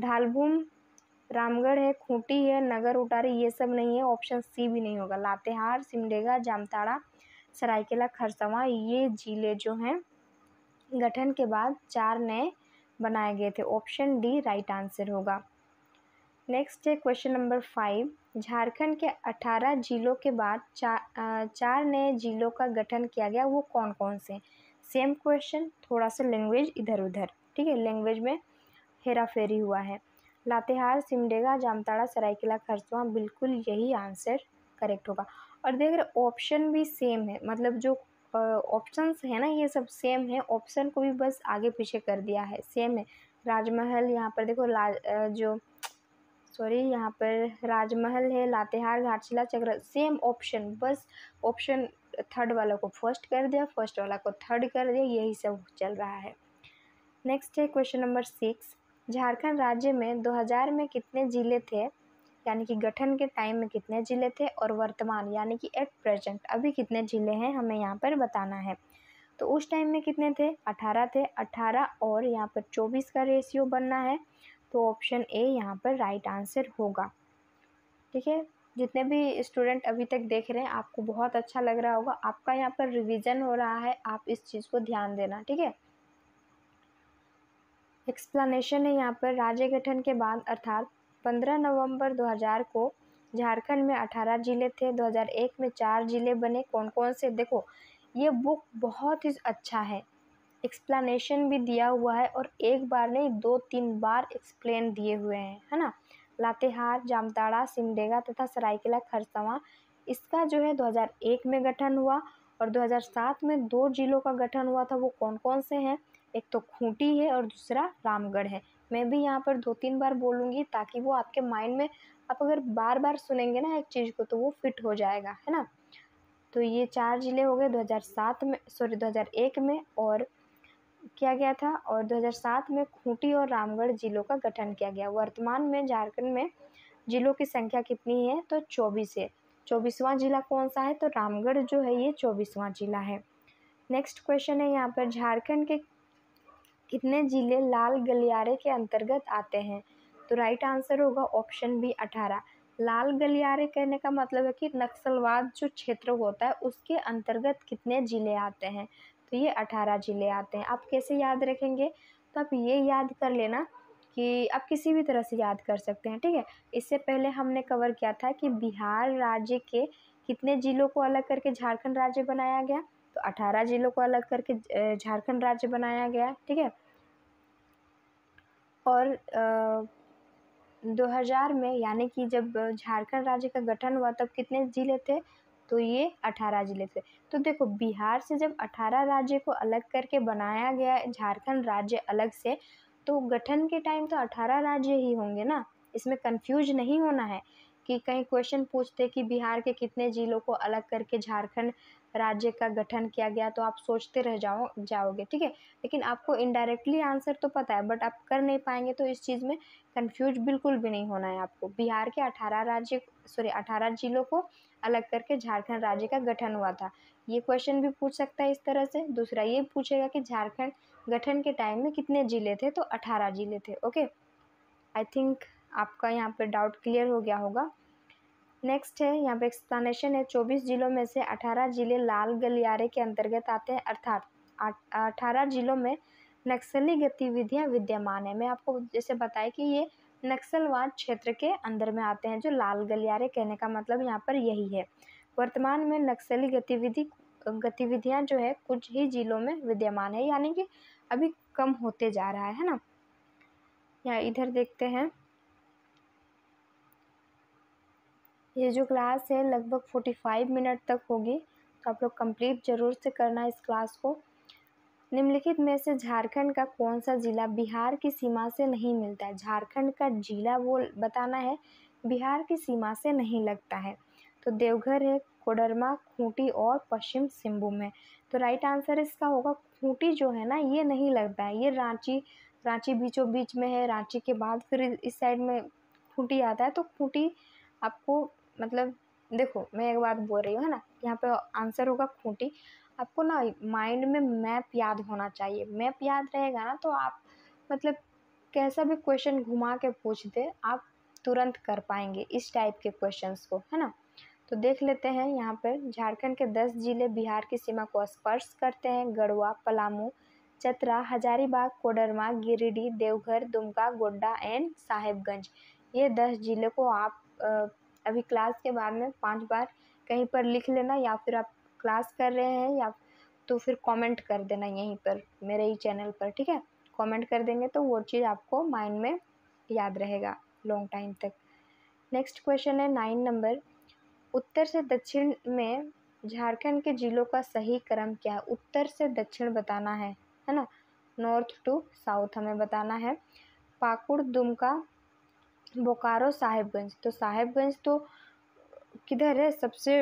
ढालभूम रामगढ़ है खूंटी है नगर उटारी ये सब नहीं है ऑप्शन सी भी नहीं होगा लातेहार सिमडेगा जामताड़ा सरायकेला खरसवा ये ज़िले जो हैं गठन के बाद चार नए बनाए गए थे ऑप्शन डी राइट आंसर होगा नेक्स्ट है क्वेश्चन नंबर फाइव झारखंड के अठारह जिलों के बाद चार चार नए जिलों का गठन किया गया वो कौन कौन से सेम क्वेश्चन थोड़ा सा लैंग्वेज इधर उधर ठीक है लैंग्वेज में हेरा फेरी हुआ है लातेहार सिमडेगा जामताड़ा सरायकेला खरसवा बिल्कुल यही आंसर करेक्ट होगा और देख रहे ऑप्शन भी सेम है मतलब जो ऑप्शंस है ना ये सब सेम है ऑप्शन को भी बस आगे पीछे कर दिया है सेम है राजमहल यहाँ पर देखो ला जो सॉरी यहाँ पर राजमहल है लातेहार घाटशिला चक्र सेम ऑप्शन बस ऑप्शन थर्ड वाला को फर्स्ट कर दिया फर्स्ट वाला को थर्ड कर दिया यही सब चल रहा है नेक्स्ट है क्वेश्चन नंबर सिक्स झारखंड राज्य में 2000 में कितने ज़िले थे यानी कि गठन के टाइम में कितने ज़िले थे और वर्तमान यानी कि एट प्रेजेंट अभी कितने ज़िले हैं हमें यहाँ पर बताना है तो उस टाइम में कितने थे अठारह थे अठारह और यहाँ पर चौबीस का रेशियो बनना है तो ऑप्शन ए यहाँ पर राइट आंसर होगा ठीक है जितने भी स्टूडेंट अभी तक देख रहे हैं आपको बहुत अच्छा लग रहा होगा आपका यहाँ पर रिवीजन हो रहा है आप इस चीज़ को ध्यान देना ठीक है एक्सप्लेनेशन है यहाँ पर राज्य गठन के बाद अर्थात पंद्रह नवंबर 2000 को झारखंड में अठारह ज़िले थे 2001 में चार ज़िले बने कौन कौन से देखो ये बुक बहुत ही अच्छा है एक्सप्लानेशन भी दिया हुआ है और एक बार नहीं दो तीन बार एक्सप्लेन दिए हुए हैं है ना लातेहार जामताड़ा सिमडेगा तथा सरायकेला खरसवा इसका जो है 2001 में गठन हुआ और 2007 में दो जिलों का गठन हुआ था वो कौन कौन से हैं एक तो खूंटी है और दूसरा रामगढ़ है मैं भी यहाँ पर दो तीन बार बोलूँगी ताकि वो आपके माइंड में आप अगर बार बार सुनेंगे ना एक चीज़ को तो वो फिट हो जाएगा है ना तो ये चार ज़िले हो गए 2007 में सॉरी 2001 में और किया गया था और 2007 में खूंटी और रामगढ़ जिलों का गठन किया गया वर्तमान में झारखंड में जिलों की संख्या कितनी है तो चौबीस है चौबीसवां जिला कौन सा है तो रामगढ़ जो है ये चौबीसवां जिला है नेक्स्ट क्वेश्चन है यहाँ पर झारखंड के कितने ज़िले लाल गलियारे के अंतर्गत आते हैं तो राइट आंसर होगा ऑप्शन बी अठारह लाल गलियारे कहने का मतलब है कि नक्सलवाद जो क्षेत्र होता है उसके अंतर्गत कितने ज़िले आते हैं तो ये अठारह ज़िले आते हैं आप कैसे याद रखेंगे तो आप ये याद कर लेना कि आप किसी भी तरह से याद कर सकते हैं ठीक है इससे पहले हमने कवर किया था कि बिहार राज्य के कितने ज़िलों को अलग करके झारखंड राज्य बनाया गया तो अठारह ज़िलों को अलग करके झारखंड राज्य बनाया गया ठीक है और दो हज़ार में यानी कि जब झारखंड राज्य का गठन हुआ तब कितने ज़िले थे तो ये अठारह ज़िले थे तो देखो बिहार से जब अठारह राज्य को अलग करके बनाया गया झारखंड राज्य अलग से तो गठन के टाइम तो अठारह राज्य ही होंगे ना इसमें कंफ्यूज नहीं होना है कि कहीं क्वेश्चन पूछते कि बिहार के कितने ज़िलों को अलग करके झारखंड राज्य का गठन किया गया तो आप सोचते रह जाओ जाओगे ठीक है लेकिन आपको इनडायरेक्टली आंसर तो पता है बट आप कर नहीं पाएंगे तो इस चीज़ में कन्फ्यूज बिल्कुल भी नहीं होना है आपको बिहार के अठारह राज्य सॉरी अठारह जिलों को अलग करके झारखंड राज्य का गठन हुआ था ये क्वेश्चन भी पूछ सकता है इस तरह से दूसरा ये पूछेगा कि झारखंड गठन के टाइम में कितने ज़िले थे तो अठारह ज़िले थे ओके आई थिंक आपका यहाँ पर डाउट क्लियर हो गया होगा नेक्स्ट है यहाँ पे एक्सप्लानेशन है चौबीस जिलों में से अठारह जिले लाल गलियारे के अंतर्गत आते हैं अर्थात अठारह जिलों में नक्सली गतिविधियाँ विद्यमान है मैं आपको जैसे बताया कि ये नक्सलवाद क्षेत्र के अंदर में आते हैं जो लाल गलियारे कहने का मतलब यहाँ पर यही है वर्तमान में नक्सली गतिविधि गतिविधियाँ जो है कुछ ही जिलों में विद्यमान है यानी कि अभी कम होते जा रहा है ना या इधर देखते हैं ये जो क्लास है लगभग फोर्टी फाइव मिनट तक होगी तो आप लोग कंप्लीट ज़रूर से करना इस क्लास को निम्नलिखित में से झारखंड का कौन सा ज़िला बिहार की सीमा से नहीं मिलता है झारखंड का ज़िला वो बताना है बिहार की सीमा से नहीं लगता है तो देवघर है कोडरमा खूंटी और पश्चिम सिंहभूम है तो राइट आंसर इसका होगा खूंटी जो है ना ये नहीं लगता है ये रांची रांची बीचों बीच में है रांची के बाद फिर इस साइड में खूंटी आता है तो खूंटी आपको मतलब देखो मैं एक बात बोल रही हूँ है ना यहाँ पे आंसर होगा खूंटी आपको ना माइंड में मैप याद होना चाहिए मैप याद रहेगा ना तो आप मतलब कैसा भी क्वेश्चन घुमा के पूछ दे आप तुरंत कर पाएंगे इस टाइप के क्वेश्चंस को है ना तो देख लेते हैं यहाँ पर झारखंड के दस जिले बिहार की सीमा को स्पर्श करते हैं गढ़वा पलामू चतरा हजारीबाग कोडरमा गिरिडीह देवघर दुमका गोड्डा एंड साहेबगंज ये दस जिले को आप अभी क्लास के बाद में पांच बार कहीं पर लिख लेना या फिर आप क्लास कर रहे हैं या तो फिर कमेंट कर देना यहीं पर मेरे ही चैनल पर ठीक है कमेंट कर देंगे तो वो चीज़ आपको माइंड में याद रहेगा लॉन्ग टाइम तक नेक्स्ट क्वेश्चन है नाइन नंबर उत्तर से दक्षिण में झारखंड के ज़िलों का सही क्रम क्या है उत्तर से दक्षिण बताना है है ना नॉर्थ टू साउथ हमें बताना है पाकुड़ दुमका बोकारो साहेबगंज तो साहिबगंज तो किधर है सबसे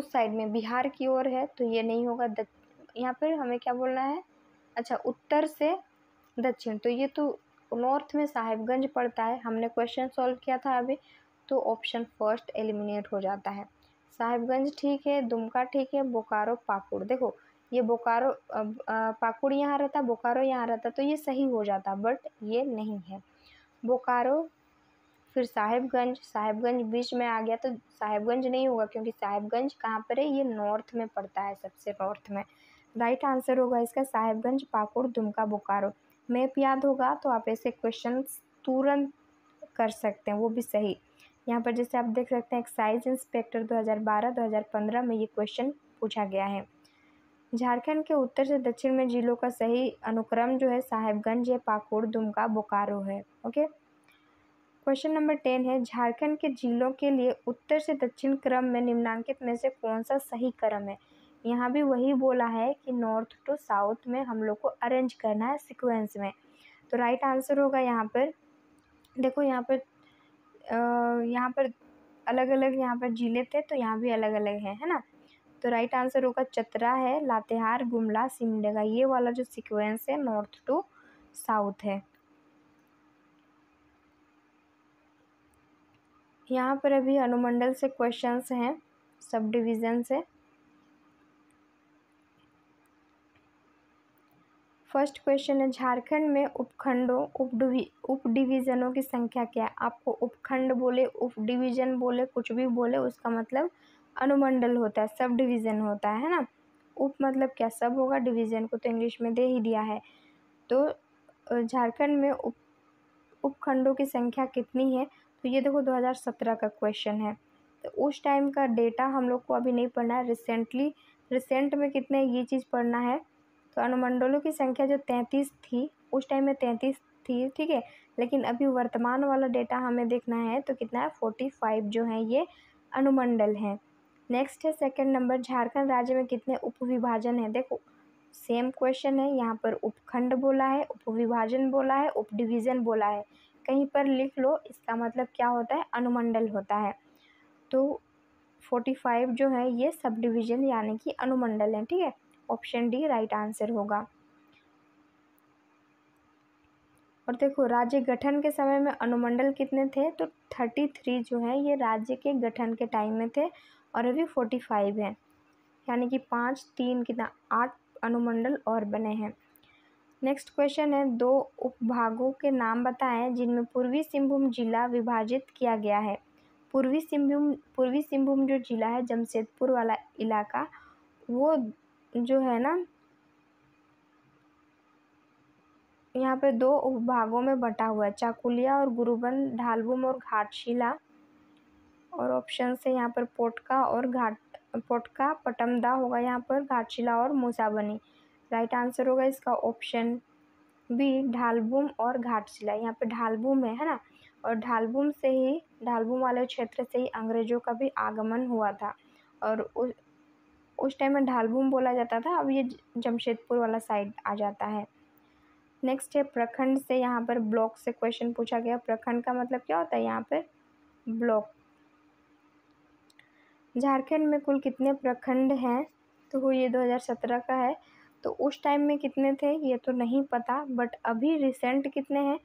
उस साइड में बिहार की ओर है तो ये नहीं होगा दक... यहाँ पर हमें क्या बोलना है अच्छा उत्तर से दक्षिण तो ये तो नॉर्थ में साहिबगंज पड़ता है हमने क्वेश्चन सॉल्व किया था अभी तो ऑप्शन फर्स्ट एलिमिनेट हो जाता है साहिबगंज ठीक है दुमका ठीक है बोकारो पाकुड़ देखो ये बोकारो पाकुड़ यहाँ रहता बोकारो यहाँ रहता तो ये सही हो जाता बट ये नहीं है बोकारो फिर साहिबगंज साहिबगंज बीच में आ गया तो साहिबगंज नहीं होगा क्योंकि साहिबगंज कहाँ पर है ये नॉर्थ में पड़ता है सबसे नॉर्थ में राइट आंसर होगा इसका साहिबगंज पाकुड़ दुमका बोकारो मैप याद होगा तो आप ऐसे क्वेश्चन तुरंत कर सकते हैं वो भी सही यहाँ पर जैसे आप देख सकते हैं एक्साइज इंस्पेक्टर 2012-2015 में ये क्वेश्चन पूछा गया है झारखंड के उत्तर से दक्षिण में ज़िलों का सही अनुक्रम जो है साहिबगंज है पाकुड़ दुमका बोकारो है ओके क्वेश्चन नंबर टेन है झारखंड के ज़िलों के लिए उत्तर से दक्षिण क्रम में निम्नांकित में से कौन सा सही क्रम है यहाँ भी वही बोला है कि नॉर्थ टू साउथ में हम लोग को अरेंज करना है सिक्वेंस में तो राइट आंसर होगा यहाँ पर देखो यहाँ पर यहाँ पर अलग अलग यहाँ पर ज़िले थे तो यहाँ भी अलग अलग हैं है ना तो राइट आंसर होगा चतरा है लातेहार गुमला सिमडेगा ये वाला जो सिक्वेंस है नॉर्थ टू साउथ है यहाँ पर अभी अनुमंडल से क्वेश्चंस हैं सब डिवीज़न से फर्स्ट क्वेश्चन है झारखंड में उपखंडों उप उप डिवीज़नों की संख्या क्या है आपको उपखंड बोले उप डिवीज़न बोले कुछ भी बोले उसका मतलब अनुमंडल होता है सब डिवीज़न होता है ना उप मतलब क्या सब होगा डिवीज़न को तो इंग्लिश में दे ही दिया है तो झारखंड में उप उपखंडों की संख्या कितनी है तो ये देखो 2017 का क्वेश्चन है तो उस टाइम का डेटा हम लोग को अभी नहीं पढ़ना है रिसेंटली रिसेंट में कितने ये चीज़ पढ़ना है तो अनुमंडलों की संख्या जो तैंतीस थी उस टाइम में तैंतीस थी ठीक है लेकिन अभी वर्तमान वाला डेटा हमें देखना है तो कितना है फोर्टी फाइव जो है ये अनुमंडल हैं नेक्स्ट है सेकंड नंबर झारखंड राज्य में कितने उपविभाजन हैं देखो सेम क्वेश्चन है यहाँ पर उपखंड बोला है उपविभाजन बोला है उप डिवीज़न बोला है कहीं पर लिख लो इसका मतलब क्या होता है अनुमंडल होता है तो फोर्टी फाइव जो है ये सब डिवीज़न यानी कि अनुमंडल है ठीक है ऑप्शन डी राइट आंसर होगा और देखो राज्य गठन के समय में अनुमंडल कितने थे तो थर्टी थ्री जो है ये राज्य के गठन के टाइम में थे और अभी फोर्टी फाइव है यानी कि पाँच तीन कितना आठ अनुमंडल और बने हैं नेक्स्ट क्वेश्चन है दो उपभागों के नाम बताएं जिनमें पूर्वी सिंहभूम जिला विभाजित किया गया है पूर्वी सिंहभूम पूर्वी सिंहभूम जो जिला है जमशेदपुर वाला इलाका वो जो है ना यहाँ पे दो उपभागों में बटा हुआ है चाकुलिया और गुरुबंद ढालबुम और घाटशिला और ऑप्शन से यहाँ पर पोटका और घाट पोटका पटमदा होगा यहाँ पर घाटशिला और मूसाबनी राइट आंसर होगा इसका ऑप्शन बी ढालबूम और घाटशिला यहाँ पर ढालबूम है है ना और ढालबूम से ही ढालबूम वाले क्षेत्र से ही अंग्रेजों का भी आगमन हुआ था और उस उस टाइम में ढालबूम बोला जाता था अब ये जमशेदपुर वाला साइड आ जाता है नेक्स्ट है प्रखंड से यहाँ पर ब्लॉक से क्वेश्चन पूछा गया प्रखंड का मतलब क्या होता है यहाँ पर ब्लॉक झारखंड में कुल कितने प्रखंड हैं तो वो ये दो हज़ार सत्रह का है तो उस टाइम में कितने थे ये तो नहीं पता बट अभी रिसेंट कितने हैं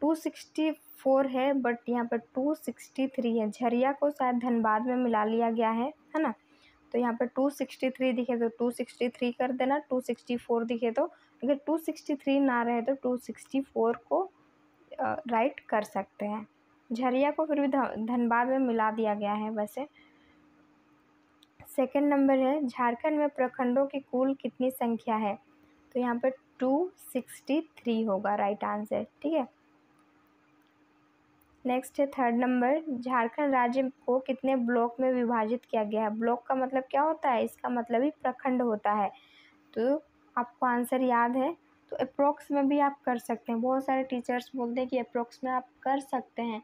टू सिक्सटी फोर है बट यहाँ पर टू सिक्सटी थ्री है झरिया को शायद धनबाद में मिला लिया गया है है ना तो यहाँ पर टू सिक्सटी थ्री दिखे तो टू सिक्सटी थ्री कर देना टू सिक्सटी फोर दिखे तो अगर टू सिक्सटी थ्री ना रहे तो टू सिक्सटी फोर को राइट कर सकते हैं झरिया को फिर भी धनबाद में मिला दिया गया है वैसे सेकंड नंबर है झारखंड में प्रखंडों की कुल कितनी संख्या है तो यहाँ पर टू सिक्सटी थ्री होगा राइट आंसर ठीक है नेक्स्ट है थर्ड नंबर झारखंड राज्य को कितने ब्लॉक में विभाजित किया गया है ब्लॉक का मतलब क्या होता है इसका मतलब ही प्रखंड होता है तो आपको आंसर याद है तो अप्रोक्स में भी आप कर सकते हैं बहुत सारे टीचर्स बोलते हैं कि अप्रोक्स में आप कर सकते हैं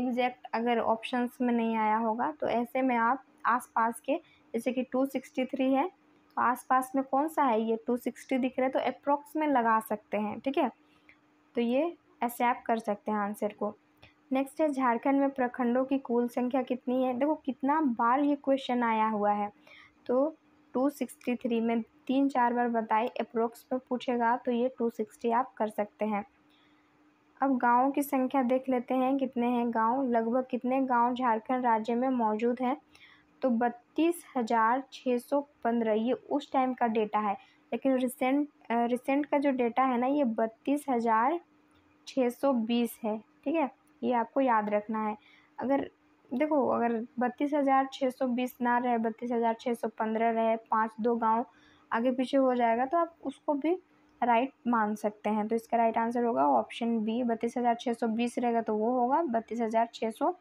एग्जैक्ट अगर ऑप्शंस में नहीं आया होगा तो ऐसे में आप आसपास के जैसे कि टू सिक्सटी थ्री है तो आसपास में कौन सा है ये टू सिक्सटी दिख रहा है तो अप्रोक्स में लगा सकते हैं ठीक है तो ये ऐसे आप कर सकते हैं आंसर को नेक्स्ट है झारखंड में प्रखंडों की कुल संख्या कितनी है देखो कितना बार ये क्वेश्चन आया हुआ है तो टू सिक्सटी थ्री में तीन चार बार बताए अप्रोक्स पर पूछेगा तो ये टू सिक्सटी आप कर सकते हैं अब गाँव की संख्या देख लेते हैं कितने हैं गांव लगभग कितने गांव झारखंड राज्य में मौजूद हैं तो बत्तीस हज़ार छः सौ पंद्रह ये उस टाइम का डेटा है लेकिन रिसेंट रिसेंट का जो डेटा है ना ये बत्तीस हज़ार छः सौ बीस है ठीक है ये आपको याद रखना है अगर देखो अगर बत्तीस हज़ार छः सौ बीस ना रहे बत्तीस हज़ार छः सौ पंद्रह रहे पाँच दो गांव आगे पीछे हो जाएगा तो आप उसको भी राइट मान सकते हैं तो इसका राइट आंसर होगा ऑप्शन बी बत्तीस हज़ार छः सौ बीस रहेगा तो वो होगा बत्तीस हज़ार छः सौ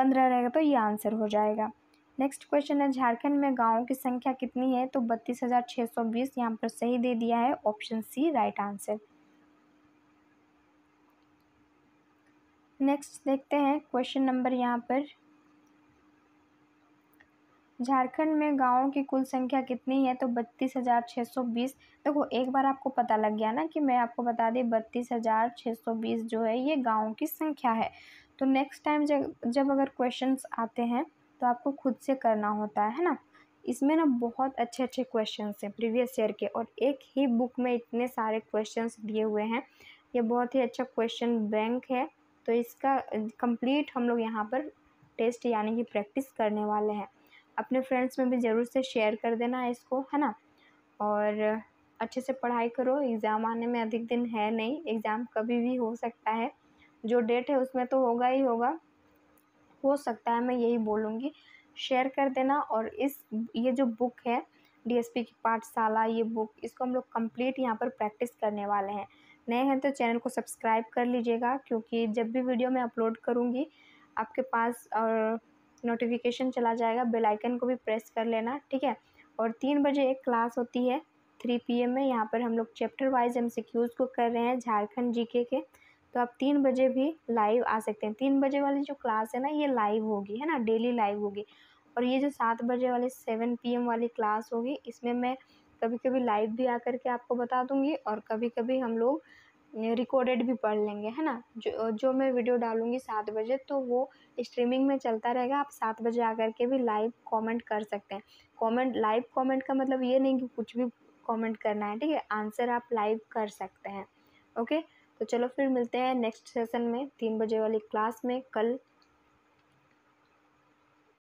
पंद्रह रहेगा तो ये आंसर हो जाएगा नेक्स्ट क्वेश्चन है झारखंड में गाँव की संख्या कितनी है तो बत्तीस हज़ार छः सौ बीस यहाँ पर सही दे दिया है option C right answer next देखते हैं क्वेश्चन नंबर यहाँ पर झारखंड में गाँव की कुल संख्या कितनी है तो बत्तीस हज़ार छः सौ बीस देखो एक बार आपको पता लग गया ना कि मैं आपको बता दी बत्तीस हज़ार छः सौ बीस जो है ये गाँव की संख्या है तो नेक्स्ट टाइम जब जब अगर क्वेश्चंस आते हैं तो आपको खुद से करना होता है ना इसमें ना बहुत अच्छे अच्छे क्वेश्चंस हैं प्रीवियस ईयर के और एक ही बुक में इतने सारे क्वेश्चंस दिए हुए हैं ये बहुत ही अच्छा क्वेश्चन बैंक है तो इसका कंप्लीट हम लोग यहाँ पर टेस्ट यानी कि प्रैक्टिस करने वाले हैं अपने फ्रेंड्स में भी ज़रूर से शेयर कर देना इसको है ना और अच्छे से पढ़ाई करो एग्ज़ाम आने में अधिक दिन है नहीं एग्ज़ाम कभी भी हो सकता है जो डेट है उसमें तो होगा ही होगा हो सकता है मैं यही बोलूँगी शेयर कर देना और इस ये जो बुक है डीएसपी की पाठशाला ये बुक इसको हम लोग कंप्लीट यहाँ पर प्रैक्टिस करने वाले हैं नए हैं तो चैनल को सब्सक्राइब कर लीजिएगा क्योंकि जब भी वीडियो मैं अपलोड करूँगी आपके पास और नोटिफिकेशन चला जाएगा बेल आइकन को भी प्रेस कर लेना ठीक है और तीन बजे एक क्लास होती है थ्री पी में यहाँ पर हम लोग चैप्टर वाइज एम को कर रहे हैं झारखंड जी के तो आप तीन बजे भी लाइव आ सकते हैं तीन बजे वाली जो क्लास है ना ये लाइव होगी है ना डेली लाइव होगी और ये जो सात बजे वाली सेवन पी वाली क्लास होगी इसमें मैं कभी कभी लाइव भी आकर के आपको बता दूँगी और कभी कभी हम लोग रिकॉर्डेड भी पढ़ लेंगे है ना जो जो मैं वीडियो डालूँगी सात बजे तो वो स्ट्रीमिंग में चलता रहेगा आप सात बजे आकर के भी लाइव कमेंट कर सकते हैं कमेंट लाइव कमेंट का मतलब ये नहीं कि कुछ भी कमेंट करना है ठीक है आंसर आप लाइव कर सकते हैं ओके तो चलो फिर मिलते हैं नेक्स्ट सेशन में तीन बजे वाली क्लास में कल